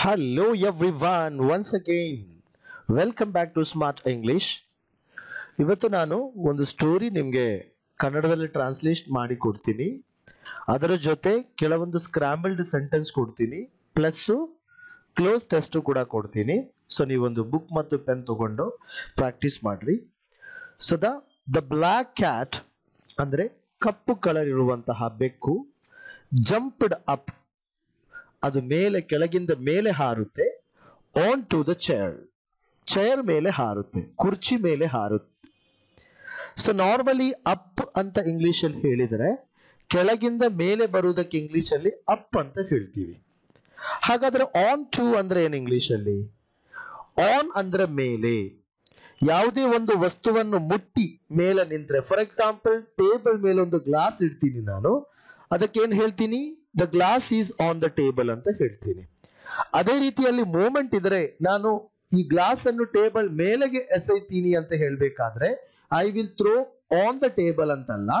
Hello everyone once again welcome back to Smart English ಇವತ್ತು ನಾನು ಒಂದು ಸ್ಟೋರಿ ನಿಮಗೆ ಕನ್ನಡದಲ್ಲಿ ಟ್ರಾನ್ಸ್ಲೇಟ್ ಮಾಡಿ ಕೊಡ್ತೀನಿ ಅದರ ಜೊತೆ ಕೆಲವೊಂದು ಸ್ಕ್ರಾಂಬಲ್ಡ್ ಸೆಂಟೆನ್ಸ್ ಕೊಡ್ತೀನಿ ಪ್ಲಸ್ ಕ್ಲೋಸ್ ಟೆಸ್ಟ್ ಕೂಡ ಕೊಡ್ತೀನಿ ಸೊ ನೀವೊಂದು ಬುಕ್ ಮತ್ತು ಪೆನ್ ತಗೊಂಡು ಪ್ರಾಕ್ಟೀಸ್ ಮಾಡ್ರಿ so the the black cat ಅಂದ್ರೆ ಕಪ್ಪು ಕಲರ್ ಇರುವಂತಹ ಬೆಕ್ಕು ಜಂಪ್ಡ್ ಅಪ್ ಅದು ಮೇಲೆ ಕೆಳಗಿಂದ ಮೇಲೆ ಹಾರುತ್ತೆ onto the chair chair ಮೇಲೆ ಹಾರುತ್ತೆ ಕುರ್ಚಿ ಮೇಲೆ ಹಾರುತ್ತೆ ಸೊ ನಾರ್ಮಲಿ ಅಪ್ ಅಂತ ಇಂಗ್ಲಿಷ್ ಅಲ್ಲಿ ಹೇಳಿದರೆ ಕೆಳಗಿಂದ ಮೇಲೆ ಬರುವುದಕ್ಕೆ ಇಂಗ್ಲಿಷ್ ಅಲ್ಲಿ ಅಪ್ ಅಂತ ಹೇಳ್ತೀವಿ ಹಾಗಾದ್ರೆ ಆನ್ ಟು ಅಂದ್ರೆ ಏನು ಇಂಗ್ಲಿಷ್ ಅಲ್ಲಿ ಆನ್ ಅಂದ್ರೆ ಮೇಲೆ ಯಾವುದೇ ಒಂದು ವಸ್ತುವನ್ನು ಮುಟ್ಟಿ ಮೇಲೆ ನಿಂತ್ರೆ ಫಾರ್ ಎಕ್ಸಾಂಪಲ್ ಟೇಬಲ್ ಮೇಲೆ ಒಂದು ಗ್ಲಾಸ್ ಇಡ್ತೀನಿ ನಾನು ಅದಕ್ಕೆ ಏನ್ ಹೇಳ್ತೀನಿ the glass is on the table ಅಂತ ಹೇಳ್ತೀನಿ ಅದೇ ರೀತಿಯಲ್ಲಿ ಮೂಮೆಂಟ್ ಇದ್ರೆ ನಾನು ಈ ಗ್ಲಾಸ್ ಅನ್ನು ಟೇಬಲ್ ಮೇಲೆಗೆ ಎಸೆಯ್ತೀನಿ ಅಂತ ಹೇಳ್ಬೇಕಾದ್ರೆ I will throw on the table ಅಂತಲ್ಲ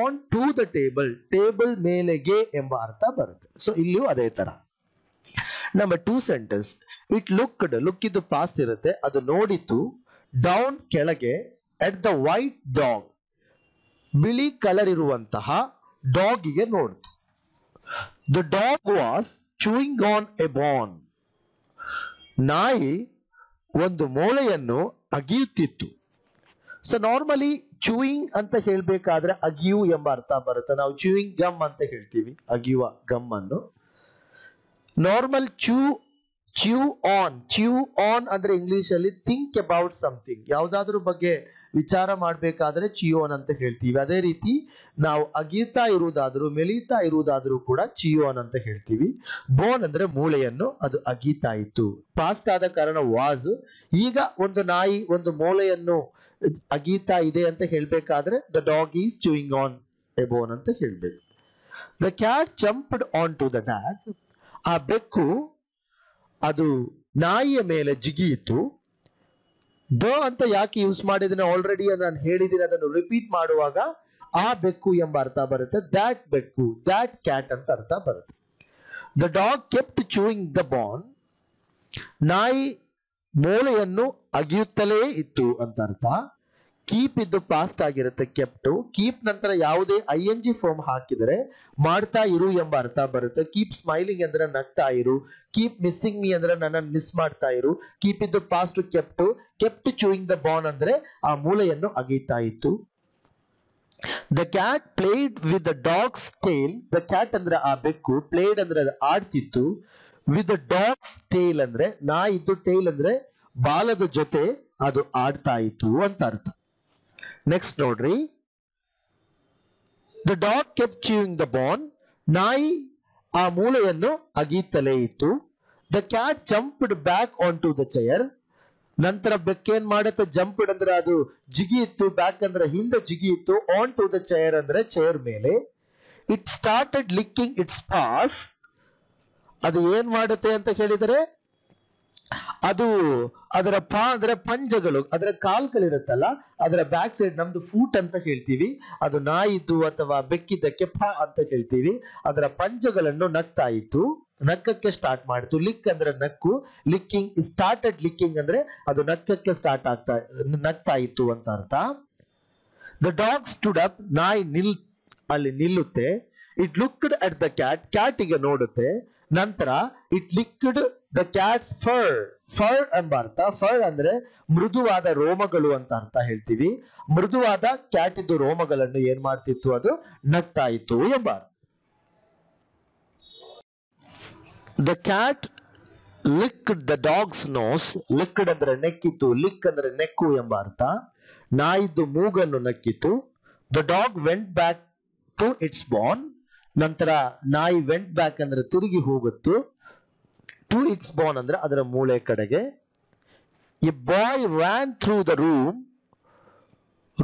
onto the table table ಮೇಲೆಗೆ ಎಂಬ ಅರ್ಥ ಬರುತ್ತೆ ಸೊ ಇಲ್ಲಿಯೂ ಅದೇ ತರ number two sentence it looked look ಇದು ಪಾಸ್ಟ್ ಇರುತ್ತೆ ಅದು ನೋಡಿತು ಡೌನ್ ಕೆಳಗೆ ಅಟ್ ದ ವೈಟ್ ಡಾಗ್ ಬಿಳಿ ಕಲರ್ ಇರುವಂತಹ ಡಾಗಿಗೆ ನೋಡ್ತು The dog was chewing on a bone. ನಾಯಿ ಒಂದು ಮೂಳೆಯನ್ನು ಅಗಿಯುತ್ತಿತ್ತು ಸೊ ನಾರ್ಮಲಿ ಚೂಯಿಂಗ್ ಅಂತ ಹೇಳಬೇಕಾದ್ರೆ ಅಗಿಯು ಎಂಬ ಅರ್ಥ ಬರುತ್ತೆ ನಾವು ಚೂಯಿಂಗ್ ಗಮ್ ಅಂತ ಹೇಳ್ತೀವಿ ಅಗಿಯುವ ಗಮ್ ಅನ್ನು normal chew chew on chew on ಅಂದ್ರೆ ಇಂಗ್ಲಿಷ್ ಅಲ್ಲಿ ಥಿಂಕ್ ಅಬೌಟ್ ಸಮಥಿಂಗ್ ಯಾವ್ದಾದ್ರು ಬಗ್ಗೆ ವಿಚಾರ ಮಾಡಬೇಕಾದ್ರೆ ಚಿಯೋನ್ ಅಂತ ಹೇಳ್ತೀವಿ ಅದೇ ರೀತಿ ನಾವು ಅಗೀತಾ ಇರುವುದಾದ್ರೂ ಮೆಲೀತಾ ಇರುವುದಾದ್ರೂ ಕೂಡ ಚಿಯೋನ್ ಅಂತ ಹೇಳ್ತೀವಿ ಬೋನ್ ಅಂದ್ರೆ ಮೂಳೆಯನ್ನು ಅದು ಅಗೀತಾ ಇತ್ತು ಪಾಸ್ಟ್ ಆದ ಕಾರಣ ವಾಸ್ ಈಗ ಒಂದು ನಾಯಿ ಒಂದು ಮೂಳೆಯನ್ನು ಅಗೀತಾ ಇದೆ ಅಂತ ಹೇಳ್ಬೇಕಾದ್ರೆ the dog is chewing on a bone ಅಂತ ಹೇಳ್ಬೇಕು the cat jumped onto the dog ಆ ಬೆಕ್ಕು ಅದು ನಾಯಿಯ ಮೇಲೆ ಜಿಗಿಯಿತು ದ ಅಂತ ಯಾಕೆ ಯೂಸ್ ಮಾಡಿದ್ರೆ ಆಲ್ರೆಡಿ ನಾನು ಹೇಳಿದ್ದೀನಿ ಅದನ್ನು ರಿಪೀಟ್ ಮಾಡುವಾಗ ಆ ಬೆಕ್ಕು ಎಂಬ ಅರ್ಥ ಬರುತ್ತೆ ದ್ಯಾಟ್ ಬೆಕ್ಕು ದ್ಯಾಟ್ ಕ್ಯಾಟ್ ಅಂತ ಅರ್ಥ ಬರುತ್ತೆ the dog kept chewing the bone ನಾಯಿ ಮೂಳೆಯನ್ನು ಅಗಿಯುತ್ತಲೇ ಇತ್ತು ಅಂತ ಅರ್ಥ ಕೀಪ್ ಇದ್ದು ಪಾಸ್ಟ್ ಆಗಿರುತ್ತೆ ಕೆಪ್ಟು ಕೀಪ್ ನಂತರ ಯಾವುದೇ ಐ ಎನ್ ಜಿ ಫಾರ್ಮ್ ಹಾಕಿದರೆ ಮಾಡ್ತಾ ಇರು ಎಂಬ ಅರ್ಥ ಬರುತ್ತೆ ಕೀಪ್ ಸ್ಮೈಲಿಂಗ್ ಅಂದ್ರೆ ನಗ್ತಾ ಇರು ಕೀಪ್ ಮಿಸ್ಸಿಂಗ್ ಮೀ ಅಂದ್ರೆ ನನ್ನ ಮಿಸ್ ಮಾಡ್ತಾ ಇರು ಕೀಪ್ ಇದ್ದು past kept kept chewing the bone ಅಂದ್ರೆ ಆ ಮೂಲೆಯನ್ನು ಅಗೀತಾ ಇತ್ತು the cat played with the dog's tail the cat ಅಂದ್ರೆ ಆ ಬೆಕ್ಕು ಪ್ಲೇಡ್ ಅಂದ್ರೆ ಆಡ್ತಿತ್ತು ವಿತ್ ಡಾಗ್ಸ್ ಟೇಲ್ ಅಂದ್ರೆ ನಾ ಇದ್ದು ಟೇಲ್ ಅಂದ್ರೆ ಬಾಲದ ಜೊತೆ ಅದು ಆಡ್ತಾ ಇತ್ತು ಅಂತ ಅರ್ಥ ನೆಕ್ಸ್ಟ್ ನೋಡ್ರಿ the dog kept chewing the bone ನಾಯಿ ಆ ಮೂಲೆಯನ್ನು ಅಗೀತಲೇ ಇತ್ತು the cat jumped back onto the chair ನಂತರ ಬೆಕ್ಕೇನ್ ಮಾಡುತ್ತೆ ಜಂಪ್ಡ್ ಅಂದ್ರೆ ಅದು ಜಿಗಿ ಇತ್ತು ಬ್ಯಾಕ್ ಅಂದ್ರೆ ಹಿಂದೆ ಜಿಗಿ ಇತ್ತು ಆನ್ ಟು ದ ಚೇರ್ ಅಂದ್ರೆ ಚೇರ್ ಮೇಲೆ it started licking its paws ಅದು ಏನ್ ಮಾಡುತ್ತೆ ಅಂತ ಹೇಳಿದರೆ ಅದು ಅದರ ಪಾ ಅಂದ್ರೆ ಪಂಜಗಳು ಅದರ ಕಾಲ್ಗಳಿರುತ್ತಲ್ಲ ಅದರ ಬ್ಯಾಕ್ ಸೈಡ್ ನಮ್ದು ಫೂಟ್ ಅಂತ ಹೇಳ್ತೀವಿ ಅದು ನಾಯಿದ್ದು ಅಥವಾ ಬೆಕ್ಕಿದ್ದಕ್ಕೆ ಪಾ ಅಂತ ಹೇಳ್ತೀವಿ ಅದರ ಪಂಜಗಳನ್ನು ನಗ್ತಾ ಇತ್ತು ನಕ್ಕಕ್ಕೆ ಸ್ಟಾರ್ಟ್ ಮಾಡಿತು ಲಿಕ್ ಅಂದ್ರೆ ನಕ್ಕು ಲಿಕ್ಕಿಂಗ್ ಸ್ಟಾರ್ಟೆಡ್ ಲಿಕ್ಕಿಂಗ್ ಅಂದ್ರೆ ಅದು ನಕ್ಕಕ್ಕೆ ಸ್ಟಾರ್ಟ್ ಆಗ್ತಾ ನಗ್ತಾ ಇತ್ತು ಅಂತ ಅರ್ಥ ದ ಡಾಗ್ ಸ್ಟುಡ್ ಅಪ್ ನಾಯಿ ನಿಲ್ ಅಲ್ಲಿ ನಿಲ್ಲುತ್ತೆ it looked at the cat ಕ್ಯಾಟಿಗೆ ನೋಡುತ್ತೆ ನಂತರ it licked the cat's fur fur ಎಂಬ ಅರ್ಥ ಫರ್ ಅಂದ್ರೆ ಮೃದುವಾದ ರೋಮಗಳು ಅಂತ ಅರ್ಥ ಹೇಳ್ತೀವಿ ಮೃದುವಾದ ಕ್ಯಾಟ್ ಇದ್ದು ರೋಮಗಳನ್ನು ಏನ್ ಮಾಡ್ತಿತ್ತು ಅದು ನಗ್ತಾ ಇತ್ತು ಎಂಬ ಅರ್ಥ the cat licked the dog's nose licked ಅಂದ್ರೆ ನೆಕ್ಕಿತ್ತು ಲಿಕ್ ಅಂದ್ರೆ ನೆಕ್ಕು ಎಂಬ ಅರ್ಥ ನಾಯಿದ್ದು ಮೂಗನ್ನು ನಕ್ಕಿತು the dog went back to its bone ನಂತರ ನಾಯಿ ವೆಂಟ್ ಬ್ಯಾಕ್ ಅಂದ್ರೆ ತಿರುಗಿ ಹೋಗುತ್ತು ಟು ಇಟ್ಸ್ ಬೋನ್ ಅಂದ್ರೆ ಅದರ ಮೂಳೆ ಕಡೆಗೆ a boy ran through the room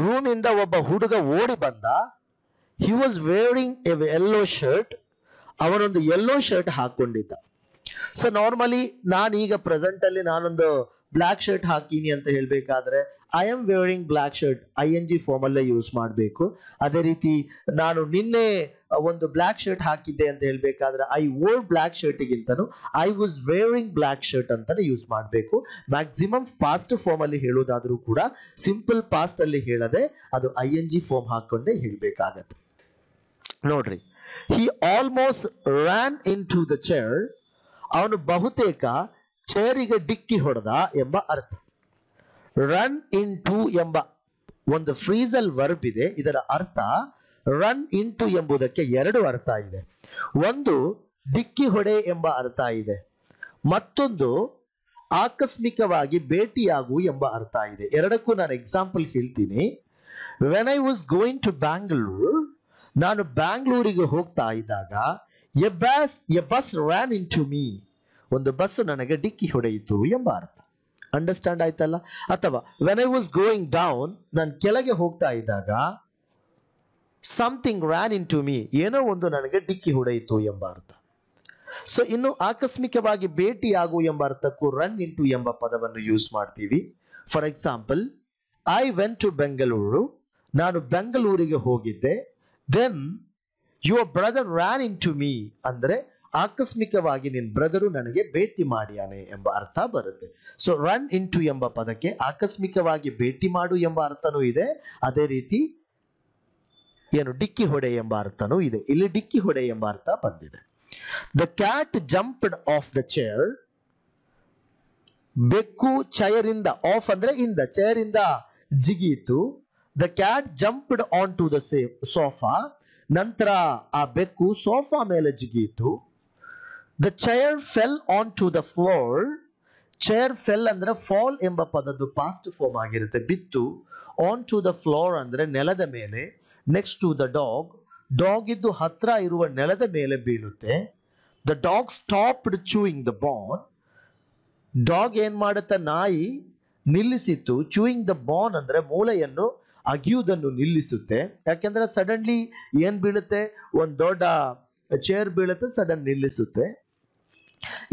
room ಇಂದ ಒಬ್ಬ ಹುಡುಗ ಓಡಿ ಬಂದ he was wearing a yellow shirt ಅವನೊಂದು ಯೆಲ್ಲೋ ಶರ್ಟ್ ಹಾಕೊಂಡಿದ್ದ ಸೊ ನಾರ್ಮಲಿ ನಾನೀಗ ಪ್ರೆಸೆಂಟ್ ಅಲ್ಲಿ ನಾನೊಂದು ಬ್ಲ್ಯಾಕ್ ಶರ್ಟ್ ಹಾಕೀನಿ ಅಂತ ಹೇಳ್ಬೇಕಾದ್ರೆ I am wearing black shirt I N G form ಅಲ್ಲೇ ಯೂಸ್ ಮಾಡಬೇಕು ಅದೇ ರೀತಿ ನಾನು ನಿನ್ನೆ ಒಂದು ಬ್ಲ್ಯಾಕ್ ಶರ್ಟ್ ಹಾಕಿದ್ದೆ ಅಂತ ಹೇಳ್ಬೇಕಾದ್ರೆ ಐ ಓಲ್ಡ್ ಬ್ಲ್ಯಾಕ್ ಶರ್ಟ್ ಗಿಂತನೂ I was wearing black shirt ಅಂತಾನೆ ಯೂಸ್ ಮಾಡಬೇಕು ಮ್ಯಾಕ್ಸಿಮಮ್ ಪಾಸ್ಟ್ ಫಾರ್ಮ್ ಅಲ್ಲಿ ಹೇಳೋದಾದ್ರೂ ಕೂಡ ಸಿಂಪಲ್ ಪಾಸ್ಟ್ ಅಲ್ಲಿ ಹೇಳದೆ ಅದು ಐ ಎನ್ ಜಿ ಫಾರ್ಮ್ ಹಾಕೊಂಡೇ ಹೇಳಬೇಕಾಗತ್ತೆ ನೋಡ್ರಿ he almost ran into the chair ಅವನು ಬಹುತೇಕ ಚೇರಿಗೆ ಡಿಕ್ಕಿ ಹೊಡೆದ ಎಂಬ ಅರ್ಥ ರನ್ ಇನ್ ಟು ಎಂಬ ಒಂದು ಫ್ರೀಸಲ್ ವರ್ಬ್ ಇದೆ ಇದರ ಅರ್ಥ ರನ್ ಇಂಟು ಎಂಬುದಕ್ಕೆ ಎರಡು ಅರ್ಥ ಇದೆ ಒಂದು ಡಿಕ್ಕಿ ಹೊಡೆ ಎಂಬ ಅರ್ಥ ಇದೆ ಮತ್ತೊಂದು ಆಕಸ್ಮಿಕವಾಗಿ ಭೇಟಿಯಾಗು ಎಂಬ ಅರ್ಥ ಇದೆ ಎರಡಕ್ಕೂ ನಾನು ಎಕ್ಸಾಂಪಲ್ ಹೇಳ್ತೀನಿ when I was going to Bangalore ನಾನು ಬ್ಯಾಂಗ್ಳೂರಿಗೆ ಹೋಗ್ತಾ ಇದ್ದಾಗ a bus a bus ran into me ಒಂದು ಬಸ್ಸು ನನಗೆ ಡಿಕ್ಕಿ ಹೊಡೆಯಿತು ಎಂಬ ಅರ್ಥ ಅಂಡರ್ಸ್ಟ್ಯಾಂಡ್ ಆಯ್ತಲ್ಲ ಅಥವಾ when I was going down ನಾನು ಕೆಳಗೆ ಹೋಗ್ತಾ ಇದ್ದಾಗ something ran into me ಏನೋ ಒಂದು ನನಗೆ ಡಿಕ್ಕಿ ಹೊಡೆಯಿತು ಎಂಬ ಅರ್ಥ ಸೊ ಇನ್ನು ಆಕಸ್ಮಿಕವಾಗಿ ಭೇಟಿಯಾಗು ಎಂಬ ಅರ್ಥಕ್ಕೂ ರನ್ ಇಂಟು ಎಂಬ ಪದವನ್ನು ಯೂಸ್ ಮಾಡ್ತೀವಿ for example I went to Bengaluru ನಾನು ಬೆಂಗಳೂರಿಗೆ ಹೋಗಿದ್ದೆ then your brother ran into me ಅಂದ್ರೆ ಆಕಸ್ಮಿಕವಾಗಿ ನಿನ್ ಬ್ರದರು ನನಗೆ ಭೇಟಿ ಮಾಡಿಯಾನೆ ಎಂಬ ಅರ್ಥ ಬರುತ್ತೆ ಸೊ ರನ್ ಇನ್ ಟು ಎಂಬ ಪದಕ್ಕೆ ಆಕಸ್ಮಿಕವಾಗಿ ಭೇಟಿ ಮಾಡು ಎಂಬ ಅರ್ಥನೂ ಇದೆ ಅದೇ ರೀತಿ ಏನು ಡಿಕ್ಕಿ ಹೊಡೆ ಎಂಬ ಅರ್ಥನೂ ಇದೆ ಇಲ್ಲಿ ಡಿಕ್ಕಿ ಹೊಡೆ ಎಂಬ ಅರ್ಥ ಬಂದಿದೆ the cat jumped off the chair ಬೆಕ್ಕು ಚೇರಿಂದ ಆಫ್ ಅಂದ್ರೆ ಇಂದ ಚೇರಿಂದ ಜಿಗಿಯಿತು the cat jumped onto the sofa ನಂತರ ಆ ಬೆಕ್ಕು ಸೋಫಾ ಮೇಲೆ ಜಿಗಿಯಿತು the chair fell onto the floor chair fell ಅಂದ್ರೆ ಫಾಲ್ ಎಂಬ ಪದದ್ದು ಪಾಸ್ಟ್ ಫಾರ್ಮ್ ಆಗಿರುತ್ತೆ ಬಿತ್ತು ಆನ್ ಟು ದ ಫ್ಲೋರ್ ಅಂದ್ರೆ ನೆಲದ ಮೇಲೆ next to the dog dog ಇದ್ದು ಹತ್ರ ಇರುವ ನೆಲದ ಮೇಲೆ ಬೀಳುತ್ತೆ the dog stopped chewing the bone dog ಏನ್ ಮಾಡುತ್ತ ನಾಯಿ ನಿಲ್ಲಿಸಿತ್ತು ಚೂಯಿಂಗ್ ದ ಬಾನ್ ಅಂದ್ರೆ ಮೂಳೆಯನ್ನು ಅಗಿಯುವುದನ್ನು ನಿಲ್ಲಿಸುತ್ತೆ ಯಾಕೆಂದ್ರೆ ಸಡನ್ಲಿ ಏನ್ ಬೀಳುತ್ತೆ ಒಂದ್ ದೊಡ್ಡ ಚೇರ್ ಬೀಳುತ್ತೆ ಸಡನ್ ನಿಲ್ಲಿಸುತ್ತೆ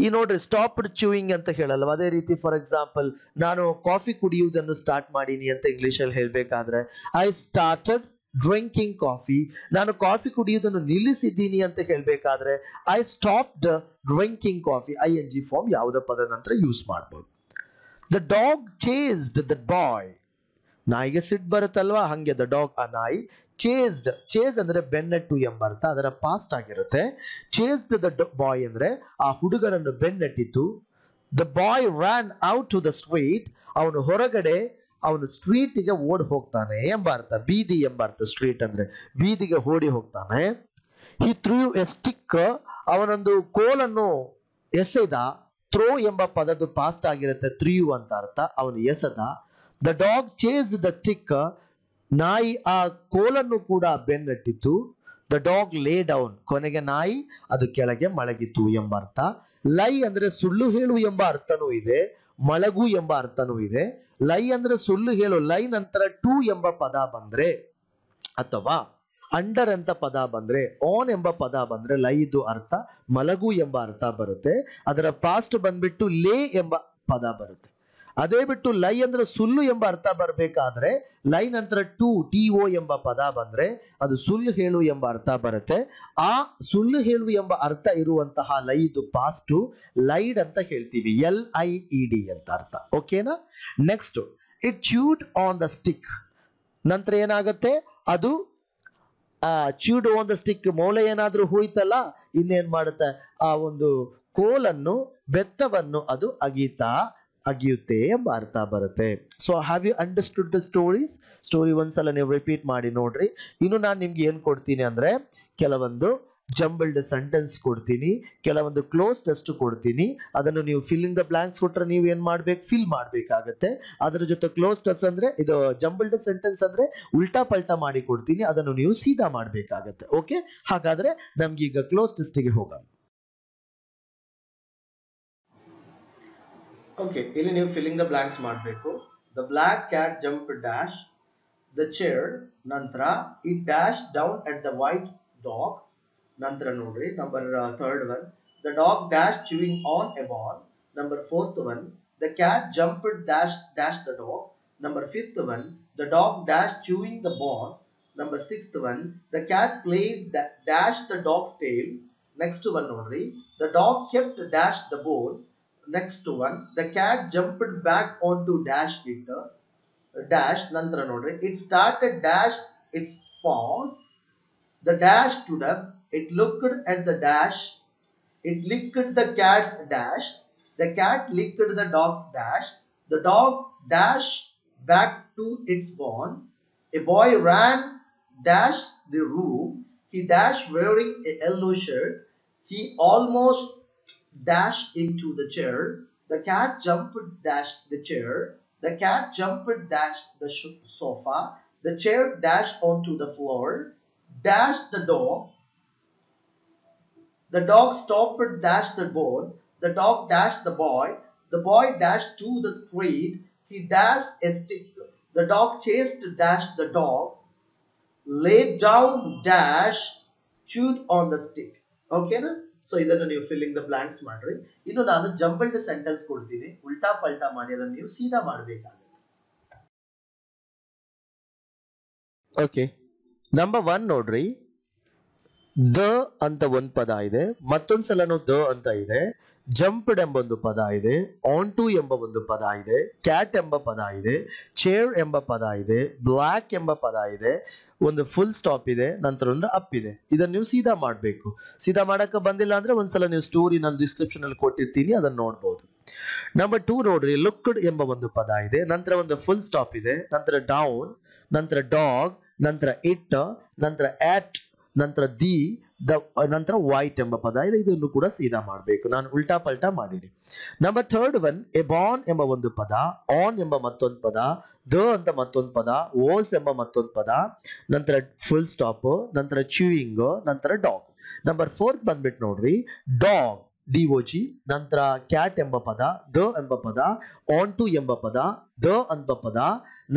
ಈ ನೋಡ್ರಿ ಸ್ಟಾಪ್ಡ್ ಚೂಯಿಂಗ್ ಅಂತ ಹೇಳಲ್ವ ಅದೇ ರೀತಿ ಫಾರ್ ಎಕ್ಸಾಂಪಲ್ ನಾನು ಕಾಫಿ ಕುಡಿಯುವುದನ್ನು ಸ್ಟಾರ್ಟ್ ಮಾಡೀನಿ ಅಂತ ಇಂಗ್ಲಿಷ್ ಅಲ್ಲಿ ಹೇಳ್ಬೇಕಾದ್ರೆ ಐ ಸ್ಟಾರ್ಟೆಡ್ ಡ್ರಿಂಕಿಂಗ್ ಕಾಫಿ ನಾನು ಕಾಫಿ ಕುಡಿಯುವುದನ್ನು ನಿಲ್ಲಿಸಿದ್ದೀನಿ ಅಂತ ಹೇಳ್ಬೇಕಾದ್ರೆ I stopped drinking coffee I N G form ಯಾವುದೇ ಪದ ನಂತರ ಯೂಸ್ ಮಾಡ್ಬೋದು the dog chased the boy ನಾಯಿಗೆ ಸಿಟ್ ಬರುತ್ತಲ್ವಾ ಹಂಗೆ ದ ಡಾಗ್ ಆ ನಾಯಿ ಚೇಸ್ಡ್ ಚೇಸ್ ಅಂದ್ರೆ ಬೆನ್ನಟ್ಟು ಎಂಬರ್ಥ ಅದರ ಪಾಸ್ಟ್ ಆಗಿರುತ್ತೆ ಚೇಸ್ಡ್ ದ ಬಾಯ್ ಅಂದ್ರೆ ಆ ಹುಡುಗನನ್ನು ಬೆನ್ನಟ್ಟಿತು the boy ran out to the street ಅವನು ಹೊರಗಡೆ ಅವನು ಸ್ಟ್ರೀಟಿಗೆ ಓಡ್ ಹೋಗ್ತಾನೆ ಎಂಬ ಅರ್ಥ ಬೀದಿ ಎಂಬ ಅರ್ಥ ಸ್ಟ್ರೀಟ್ ಅಂದ್ರೆ ಬೀದಿಗೆ ಓಡಿ ಹೋಗ್ತಾನೆ ಹಿ ಥ್ರೂ ಎ ಸ್ಟಿಕ್ ಅವನೊಂದು ಕೋಲನ್ನು ಎಸೆದ ಥ್ರೋ ಎಂಬ ಪದದ್ದು ಪಾಸ್ಟ್ ಆಗಿರುತ್ತೆ ಥ್ರೀಯು ಅಂತ ಅರ್ಥ ಅವನು ಎಸೆದ the dog chase the stick ನಾಯಿ ಆ ಕೋಲನ್ನು ಕೂಡ ಬೆನ್ನಟ್ಟಿತು ದ ಡಾಗ್ ಲೇ ಡೌನ್ ಕೊನೆಗೆ ನಾಯಿ ಅದು ಕೆಳಗೆ ಮಳಗಿತು ಎಂಬ ಅರ್ಥ ಲೈ ಅಂದ್ರೆ ಸುಳ್ಳು ಹೇಳು ಎಂಬ ಅರ್ಥನೂ ಇದೆ ಮಳಗು ಎಂಬ ಅರ್ಥನೂ ಇದೆ ಲೈ ಅಂದ್ರೆ ಸುಳ್ಳು ಹೇಳು ಲೈ ನಂತರ ಟು ಎಂಬ ಪದ ಬಂದ್ರೆ ಅಥವಾ ಅಂಡರ್ ಅಂತ ಪದ ಬಂದ್ರೆ ಆನ್ ಎಂಬ ಪದ ಬಂದ್ರೆ ಲೈದು ಅರ್ಥ ಮಲಗು ಎಂಬ ಅರ್ಥ ಬರುತ್ತೆ ಅದರ ಪಾಸ್ಟ್ ಬಂದ್ಬಿಟ್ಟು ಲೇ ಎಂಬ ಪದ ಬರುತ್ತೆ ಅದೇ ಬಿಟ್ಟು ಲೈ ಅಂದ್ರೆ ಸುಳ್ಳು ಎಂಬ ಅರ್ಥ ಬರಬೇಕಾದ್ರೆ ಲೈ ನಂತರ ಟು ಟಿ ಒ ಎಂಬ ಪದ ಬಂದ್ರೆ ಅದು ಸುಳ್ಳು ಹೇಳು ಎಂಬ ಅರ್ಥ ಬರುತ್ತೆ ಆ ಸುಳ್ಳು ಹೇಳು ಎಂಬ ಅರ್ಥ ಇರುವಂತಹ ಲೈದು ಪಾಸ್ಟು ಲೈಡ್ ಅಂತ ಹೇಳ್ತೀವಿ ಎಲ್ ಐ ಇ ಡಿ ಅಂತ ಅರ್ಥ ಓಕೆನಾ next it chewed on the stick ನಂತರ ಏನಾಗುತ್ತೆ ಅದು ಆ ಚ್ಯೂಡ್ ಆನ್ ದ ಸ್ಟಿಕ್ ಮೌಲೆ ಏನಾದ್ರೂ ಹೋಯ್ತಲ್ಲ ಇನ್ನೇನ್ ಮಾಡುತ್ತೆ ಆ ಒಂದು ಕೋಲನ್ನು ಬೆತ್ತವನ್ನು ಅದು ಅಗೀತಾ ಎಂಬ ಅರ್ಥ ಬರುತ್ತೆ so have you understood the stories story ಒಂದ್ಸಲ ನೀವು ರಿಪೀಟ್ ಮಾಡಿ ನೋಡ್ರಿ ಇನ್ನು ನಾನು ನಿಮ್ಗೆ ಏನ್ ಕೊಡ್ತೀನಿ ಅಂದ್ರೆ ಕೆಲವೊಂದು ಜಂಬಲ್ಡ್ ಸೆಂಟೆನ್ಸ್ ಕೊಡ್ತೀನಿ ಕೆಲವೊಂದು ಕ್ಲೋಸ್ ಟೆಸ್ಟ್ ಕೊಡ್ತೀನಿ ಅದನ್ನು ನೀವು ಫಿಲ್ ಇನ್ ದ ಬ್ಲಾಂಕ್ಸ್ ಕೊಟ್ರೆ ನೀವು ಏನ್ ಮಾಡ್ಬೇಕು ಫಿಲ್ ಮಾಡ್ಬೇಕಾಗತ್ತೆ ಅದರ ಜೊತೆ ಕ್ಲೋಸ್ ಟೆಸ್ಟ್ ಅಂದ್ರೆ ಇದು ಜಂಬಲ್ಡ್ ಸೆಂಟೆನ್ಸ್ ಅಂದ್ರೆ ಉಲ್ಟಾ ಪಲ್ಟಾ ಮಾಡಿ ಕೊಡ್ತೀನಿ ಅದನ್ನು ನೀವು ಸೀದಾ ಮಾಡ್ಬೇಕಾಗತ್ತೆ ಓಕೆ ಹಾಗಾದ್ರೆ ಈಗ ಕ್ಲೋಸ್ ಟೆಸ್ಟ್ಗೆ ಹೋಗೋಣ ಓಕೆ ಇಲ್ಲಿ ನೀವು ಫಿಲ್ಲಿಂಗ್ ದ ಬ್ಲಾಂಕ್ಸ್ ಮಾಡಬೇಕು the black cat jump dash the chair ನಂತರ ಈ dash down at the white dog ನಂತರ ನೋಡ್ರಿ number third one the dog dash chewing on a ball number fourth one the cat jump dash dash the dog number fifth one the dog dash chewing the ball number sixth one the cat played dash the dog's tail next one ನೋಡ್ರಿ the dog kept dash the bowl next one the cat jumped back onto dash it dash nantra nodre it started dash its paws the dash stood up it looked at the dash it licked the cat's dash the cat licked the dog's dash the dog dash back to its bone a boy ran dash the room he Dash wearing a yellow shirt he almost dashed into the chair. The cat jumped, dashed the chair. The cat jumped, dashed the sofa. The chair dashed onto the floor, dashed the dog. The dog stopped, dashed the board. The dog dashed the boy. The boy dashed to the street. He dashed a stick. The dog chased, dashed the dog. Laid down, dash, chewed on the stick. Okay, now. So ಇದನ್ನು ನೀವು filling the blanks ಮಾಡ್ರಿ ಇನ್ನು ನಾನು jumbled sentence ಕೊಡ್ತೀನಿ ಉಲ್ಟಾ ಪಲ್ಟಾ ಮಾಡಿ ಅದನ್ನು ನೀವು ಸೀದಾ ಮಾಡಬೇಕಾಗುತ್ತೆ ಓಕೆ ನಂಬರ್ ಒನ್ ನೋಡ್ರಿ ದ ಅಂತ ಒಂದ್ ಪದ ಇದೆ ಮತ್ತೊಂದ್ಸಲನು ದ ಅಂತ ಇದೆ ಜಂಪ್ಡ್ ಎಂಬ ಒಂದು ಪದ ಇದೆ ಆನ್ ಟು ಎಂಬ ಒಂದು ಪದ ಇದೆ ಕ್ಯಾಟ್ ಎಂಬ ಪದ ಇದೆ ಚೇರ್ ಎಂಬ ಪದ ಇದೆ ಬ್ಲ್ಯಾಕ್ ಎಂಬ ಪದ ಇದೆ ಒಂದು ಫುಲ್ ಸ್ಟಾಪ್ ಇದೆ ನಂತರ ಒಂದು ಅಪ್ ಇದೆ ಇದನ್ನ ನೀವು ಸೀದಾ ಮಾಡಬೇಕು ಸೀದಾ ಮಾಡಕ್ಕೆ ಬಂದಿಲ್ಲ ಅಂದ್ರೆ ಒಂದ್ಸಲ ನೀವು ಸ್ಟೋರಿ ನಾನು ಡಿಸ್ಕ್ರಿಪ್ಷನ್ ಅಲ್ಲಿ ಕೊಟ್ಟಿರ್ತೀನಿ ಅದನ್ನ ನೋಡಬಹುದು ನಂಬರ್ ಟೂ ನೋಡ್ರಿ ಲುಕ್ಡ್ ಎಂಬ ಒಂದು ಪದ ಇದೆ ನಂತರ ಒಂದು ಫುಲ್ ಸ್ಟಾಪ್ ಇದೆ ನಂತರ ಡೌನ್ ನಂತರ ಡಾಗ್ ನಂತರ ಇಟ್ ನಂತರ ಆಟ್ ನಂತರ ದಿ ದ ನಂತರ ವೈಟ್ ಎಂಬ ಪದ ಇದೆ ಇದನ್ನು ಕೂಡ ಸೀದಾ ಮಾಡಬೇಕು ನಾನು ಉಲ್ಟಾ ಪಲ್ಟಾ ಮಾಡಿದೆ number third one a bone ಎಂಬ ಒಂದು ಪದ ಆನ್ ಎಂಬ ಮತ್ತೊಂದು ಪದ ದ ಅಂತ ಮತ್ತೊಂದು ಪದ ಓಸ್ ಎಂಬ ಮತ್ತೊಂದು ಪದ ನಂತರ ಫುಲ್ ಸ್ಟಾಪ್ ನಂತರ ಚ್ಯೂಯಿಂಗ್ ನಂತರ ಡಾಗ್ ನಂಬರ್ ಫೋರ್ತ್ ಬಂದ್ಬಿಟ್ಟು ನೋಡ್ರಿ ಡಾಗ್ ಡಿ ಒ ಜಿ ನಂತರ ಕ್ಯಾಟ್ ಎಂಬ ಪದ ದ ಎಂಬ ಪದ ಆನ್ ಟು ಎಂಬ ಪದ ದ ಎಂಬ ಪದ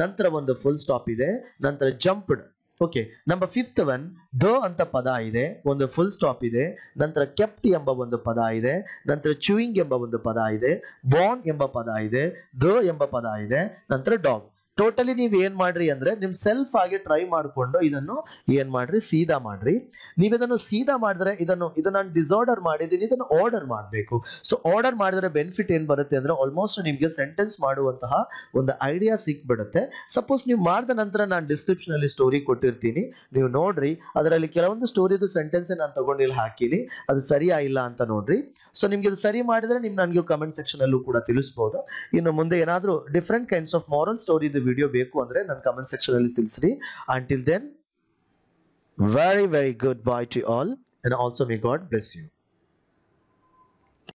ನಂತರ ಒಂದು ಫುಲ್ ಸ್ಟಾಪ್ ಇದೆ ನಂತರ jumped okay number fifth one the ಅಂತ ಪದ ಇದೆ ಒಂದು ಫುಲ್ ಸ್ಟಾಪ್ ಇದೆ ನಂತರ ಕೆಪ್ಟ್ ಎಂಬ ಒಂದು ಪದ ಇದೆ ನಂತರ ಚೂಯಿಂಗ್ ಎಂಬ ಒಂದು ಪದ ಇದೆ ಬಾನ್ ಎಂಬ ಪದ ಇದೆ ದ ಎಂಬ ಪದ ಇದೆ ನಂತರ ಡಾಗ್ ಟೋಟಲಿ ನೀವು ಏನ್ ಮಾಡ್ರಿ ಅಂದ್ರೆ ನಿಮ್ ಸೆಲ್ಫ್ ಆಗಿ ಟ್ರೈ ಮಾಡಿಕೊಂಡು ಇದನ್ನು ಏನ್ ಮಾಡ್ರಿ ಸೀದಾ ಮಾಡ್ರಿ ನೀವು ಇದನ್ನು ಸೀದಾ ಮಾಡಿದ್ರೆ ಇದನ್ನು ಇದನ್ನ ನಾನು ಡಿಸಾರ್ಡರ್ ಮಾಡಿದೀನಿ ಇದನ್ನು ಆರ್ಡರ್ ಮಾಡಬೇಕು ಸೊ ಆರ್ಡರ್ ಮಾಡಿದ್ರೆ ಬೆನಿಫಿಟ್ ಏನ್ ಬರುತ್ತೆ ಅಂದ್ರೆ ಆಲ್ಮೋಸ್ಟ್ ನಿಮ್ಗೆ ಸೆಂಟೆನ್ಸ್ ಮಾಡುವಂತಹ ಒಂದು ಐಡಿಯಾ ಸಿಕ್ಬಿಡುತ್ತೆ ಸಪೋಸ್ ನೀವು ಮಾಡಿದ ನಂತರ ನಾನು ಡಿಸ್ಕ್ರಿಪ್ಷನ್ ಅಲ್ಲಿ ಸ್ಟೋರಿ ಕೊಟ್ಟಿರ್ತೀನಿ ನೀವು ನೋಡ್ರಿ ಅದರಲ್ಲಿ ಕೆಲವೊಂದು ಸ್ಟೋರಿದು ಸೆಂಟೆನ್ಸ್ ನಾನು ತಗೊಂಡು ಇಲ್ಲಿ ಹಾಕಿನಿ ಅದು ಸರಿಯಾ ಇಲ್ಲ ಅಂತ ನೋಡ್ರಿ ಸೊ ನಿಮ್ಗೆ ಇದು ಸರಿ ಮಾಡಿದ್ರೆ ನಿಮ್ ನನಗೆ ಕಮೆಂಟ್ ಸೆಕ್ಷನ್ ಅಲ್ಲೂ ಕೂಡ ತಿಳಿಸಬಹುದು ಇನ್ನು ಮುಂದೆ ಏನಾದ್ರೂ different kinds of moral story video ಬೇಕು ಅಂದ್ರೆ ನನ್ನ ಕಮೆಂಟ್ ಅಲ್ಲಿ ತಿಳಿಸ್ರಿ until then very very goodbye to all and also may God bless you